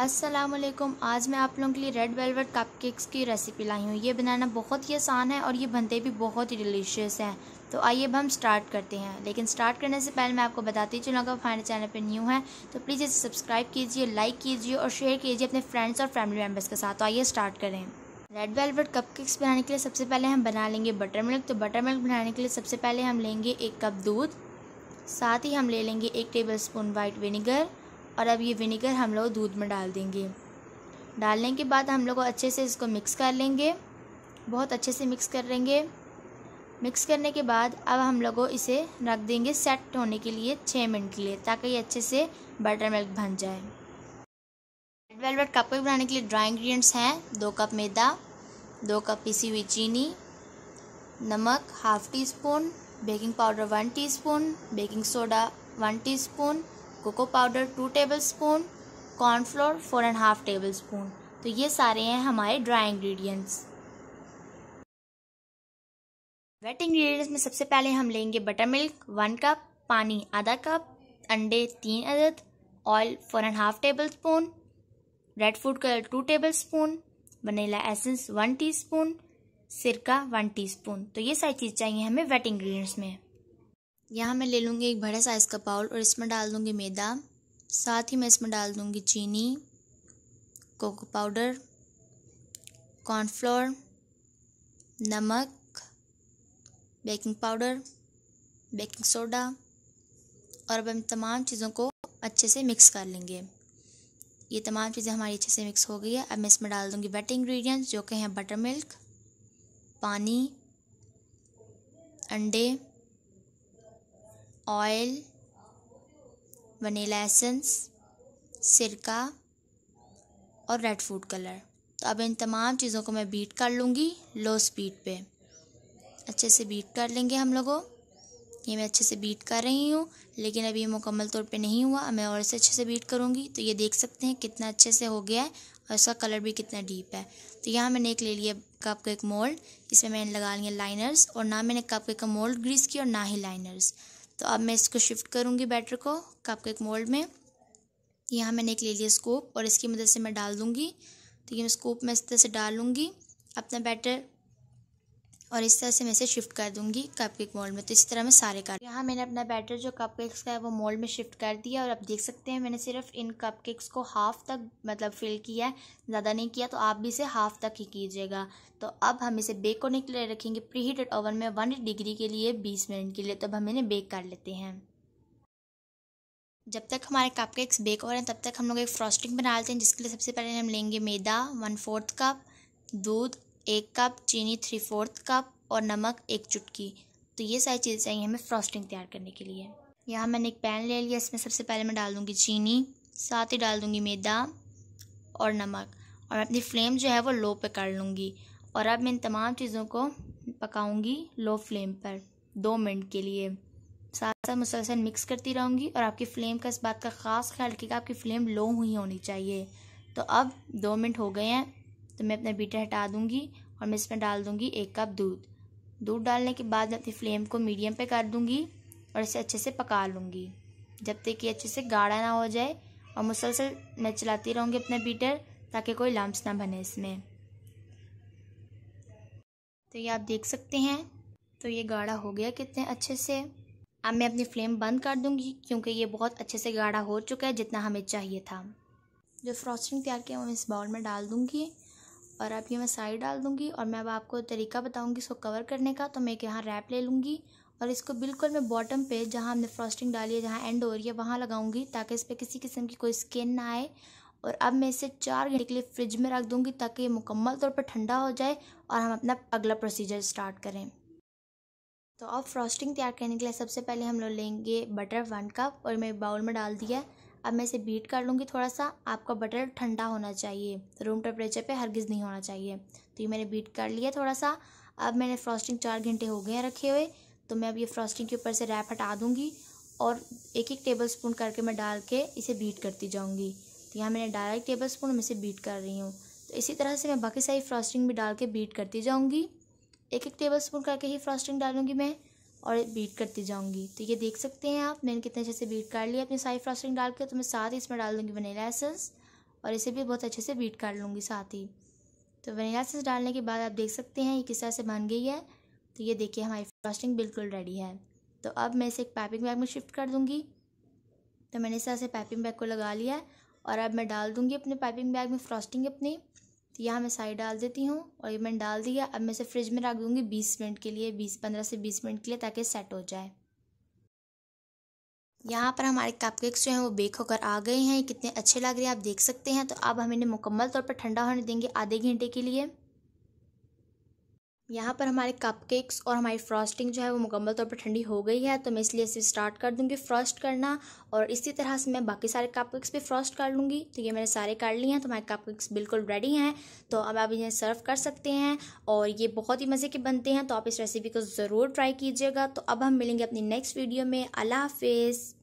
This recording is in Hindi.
असलम आज मैं आप लोगों के लिए रेड वेलवेट कपकेक्स की रेसिपी लाई हूँ ये बनाना बहुत ही आसान है और ये बनते भी बहुत ही डिलीशियस हैं तो आइए अब हम स्टार्ट करते हैं लेकिन स्टार्ट करने से पहले मैं आपको बताती चलूँ अगर हमारे चैनल पर न्यू है तो प्लीज़ इसे सब्सक्राइब कीजिए लाइक कीजिए और शेयर कीजिए अपने फ्रेंड्स और फैमिली मेम्बर्स के साथ तो आइए स्टार्ट करें रेड वेलवेट कपकेक्स बनाने के लिए सबसे पहले हम बना लेंगे बटर मिल्क तो बटर मिल्क बनाने के लिए सबसे पहले हम लेंगे एक कप दूध साथ ही हम ले लेंगे एक टेबल स्पून वाइट विनीगर और अब ये विनीगर हम लोग दूध में डाल देंगे डालने के बाद हम लोग अच्छे से इसको मिक्स कर लेंगे बहुत अच्छे से मिक्स कर लेंगे मिक्स करने के बाद अब हम लोगों इसे रख देंगे सेट होने के लिए छः मिनट के लिए ताकि ये अच्छे से बटर मिल्क बन जाए रेड वेलवेट कप केक बनाने के लिए ड्राई इंग्रेडिएंट्स हैं दो कप मैदा दो कप पीसी हुई चीनी नमक half teaspoon baking powder one teaspoon baking soda one teaspoon cocoa powder two tablespoon cornflour four and half tablespoon तो ये सारे हैं हमारे ड्राई इंग्रेडिएंट्स वेट इंग्रेडिएंट्स में सबसे पहले हम लेंगे बटर मिल्क वन कप पानी आधा कप अंडे तीन अदद oil four and half tablespoon red food colour two tablespoon vanilla essence one teaspoon सिरका वन टीस्पून तो ये सारी चीज़ चाहिए हमें वेट इंग्रेडिएंट्स में यहाँ मैं ले लूँगी एक बड़ा साइज़ का बाउल और इसमें डाल दूँगी मैदा साथ ही मैं इसमें डाल दूँगी चीनी कोको पाउडर कॉर्नफ्लोर नमक बेकिंग पाउडर बेकिंग सोडा और अब हम तमाम चीज़ों को अच्छे से मिक्स कर लेंगे ये तमाम चीज़ें हमारी अच्छे से मिक्स हो गई है अब मैं इसमें डाल दूँगी वेट इंग्रेडिएंट्स जो कि हैं बटर मिल्क पानी अंडे ऑयल वनीला एसेंस सिरका और रेड फूड कलर तो अब इन तमाम चीज़ों को मैं बीट कर लूँगी लो स्पीड पे अच्छे से बीट कर लेंगे हम लोगों ये मैं अच्छे से बीट कर रही हूँ लेकिन अभी ये मुकम्मल तौर पे नहीं हुआ मैं और से अच्छे से बीट करूँगी तो ये देख सकते हैं कितना अच्छे से हो गया है और इसका कलर भी कितना डीप है तो यहाँ मैंने एक ले लिया कप का एक मोल्ड इसमें मैंने लगा लिया लाइनर्स और ना मैंने कप का मोल्ड ग्रीस किया और ना ही लाइनर्स तो अब मैं इसको शिफ्ट करूँगी बैटर को कप केक मोल्ड में यहाँ मैंने एक ले लिया स्कोप और इसकी मदद से मैं डाल दूँगी तो ये मैं स्कोप में इस तरह से डालूँगी अपना बैटर और इस तरह से मैं इसे शिफ्ट कर दूंगी कप केक मोल्ड में तो इस तरह मैं सारे कर यहाँ मैंने अपना बैटर जो कप केक्स का है वो मोल्ड में शिफ्ट कर दिया और अब देख सकते हैं मैंने सिर्फ इन कप केक्स को हाफ तक मतलब फिल किया है ज़्यादा नहीं किया तो आप भी इसे हाफ तक ही कीजिएगा तो अब हम इसे बेक होने के लिए रखेंगे प्री हीटेड ओवन में वन डिग्री के लिए बीस मिनट के लिए तो अब हम इन्हें बेक कर लेते हैं जब तक हमारे कप केक्स बेक हो रहे हैं तब तक हम लोग एक फ्रॉस्टिंग बना लेते हैं जिसके लिए सबसे पहले हम लेंगे मैदा वन फोर्थ कप दूध एक कप चीनी थ्री फोर्थ कप और नमक एक चुटकी तो ये सारी चीज़ें चाहिए हमें फ्रॉस्टिंग तैयार करने के लिए यहाँ मैंने एक पैन ले लिया इसमें सबसे पहले मैं डाल दूँगी चीनी साथ ही डाल दूँगी मैदा और नमक और अपनी फ्लेम जो है वो लो पे कर लूँगी और अब मैं इन तमाम चीज़ों को पकाऊँगी लो फ्लेम पर दो मिनट के लिए साथ साथ मुसलसल मिक्स करती रहूँगी और आपकी फ्लेम का इस बात का ख़ास ख्याल रखिएगा आपकी फ्लेम लो हुई होनी चाहिए तो अब दो मिनट हो गए हैं तो मैं अपना बीटर हटा दूँगी और मैं इसमें डाल दूँगी एक कप दूध दूध डालने के बाद मैं अपनी फ्लेम को मीडियम पे कर दूँगी और इसे अच्छे से पका लूँगी जब तक ये अच्छे से गाढ़ा ना हो जाए और मुसलसल मैं चलाती रहूँगी अपना बीटर ताकि कोई लम्ब ना बने इसमें तो ये आप देख सकते हैं तो ये गाढ़ा हो गया कितने अच्छे से अब मैं अपनी फ्लेम बंद कर दूंगी क्योंकि ये बहुत अच्छे से गाढ़ा हो चुका है जितना हमें चाहिए था जो फ्रॉस्टिंग तैयार किया मैं इस बाउल में डाल दूंगी और अब ये मैं साइड डाल दूँगी और मैं अब आपको तरीका बताऊँगी इसको कवर करने का तो मैं एक यहाँ रैप ले लूँगी और इसको बिल्कुल मैं बॉटम पे जहाँ हमने फ्रॉस्टिंग डाली है जहाँ एंड हो रही है वहाँ लगाऊँगी ताकि इस पर किसी किस्म की कोई स्किन ना आए और अब मैं इसे चार घंटे के लिए फ्रिज में रख दूँगी ताकि ये मुकम्मल तौर पर ठंडा हो जाए और हम अपना अगला प्रोसीजर स्टार्ट करें तो अब फ्रॉस्टिंग तैयार करने के लिए सबसे पहले हम लोग लेंगे बटर वन कप और मैं बाउल में डाल दिया अब मैं इसे बीट कर लूँगी थोड़ा सा आपका बटर ठंडा होना चाहिए रूम टेम्परेचर पे हरगिज़ नहीं होना चाहिए तो ये मैंने बीट कर लिया थोड़ा सा अब मैंने फ्रॉस्टिंग चार घंटे हो गए हैं रखे हुए तो मैं अब ये फ्रॉस्टिंग के ऊपर से रैप हटा दूँगी और एक एक टेबल स्पून करके मैं डाल के इसे बीट करती जाऊँगी तो यहाँ मैंने डाला एक टेबल स्पून मैं इसे बीट कर रही हूँ तो इसी तरह से मैं बाकी सारी फ्रॉस्टिंग भी डाल के बीट करती जाऊँगी एक एक टेबल स्पून करके ही फ्रॉस्टिंग डालूँगी मैं और बीट करती जाऊंगी तो ये देख सकते हैं आप मैंने कितने अच्छे से बीट कर लिया अपनी सारी फ्रॉस्टिंग डाल के तो मैं साथ ही इसमें डाल दूँगी वनीला एसेंस और इसे भी बहुत अच्छे से बीट कर लूँगी साथ ही तो वनीला एसेंस डालने के बाद आप देख सकते हैं ये किस तरह से बन गई है तो ये देखिए हमारी फ्रॉस्टिंग बिल्कुल रेडी है तो अब मैं इसे एक पैपिंग बैग में शिफ्ट कर दूँगी तो मैंने इस तरह से पैपिंग बैग को लगा लिया है और अब मैं डाल दूँगी अपने पैपिंग बैग में फ्रॉस्टिंग अपनी तो यहाँ मैं साइड डाल देती हूँ और ये मैंने डाल दिया अब मैं इसे फ्रिज में रख दूँगी बीस मिनट के लिए बीस पंद्रह से बीस मिनट के लिए ताकि सेट हो जाए यहाँ पर हमारे कपकेक्स जो हैं वो बेक होकर आ गए हैं कितने अच्छे लग रहे हैं आप देख सकते हैं तो अब हम इन्हें मुकम्मल तौर पर ठंडा होने देंगे आधे घंटे के लिए यहाँ पर हमारे कपकेक्स और हमारी फ्रॉस्टिंग जो है वो मुकम्मल तौर पर ठंडी हो गई है तो मैं इसलिए इसे स्टार्ट कर दूँगी फ्रॉस्ट करना और इसी तरह से मैं बाकी सारे कपकेक्स भी फ्रॉस्ट कर लूँगी तो ये मैंने सारे कर लिए हैं तो हमारे कपकेक्स बिल्कुल रेडी हैं तो अब आप इन्हें सर्व कर सकते हैं और ये बहुत ही मज़े के बनते हैं तो आप इस रेसिपी को ज़रूर ट्राई कीजिएगा तो अब हम मिलेंगे अपनी नेक्स्ट वीडियो में अला हाफिज़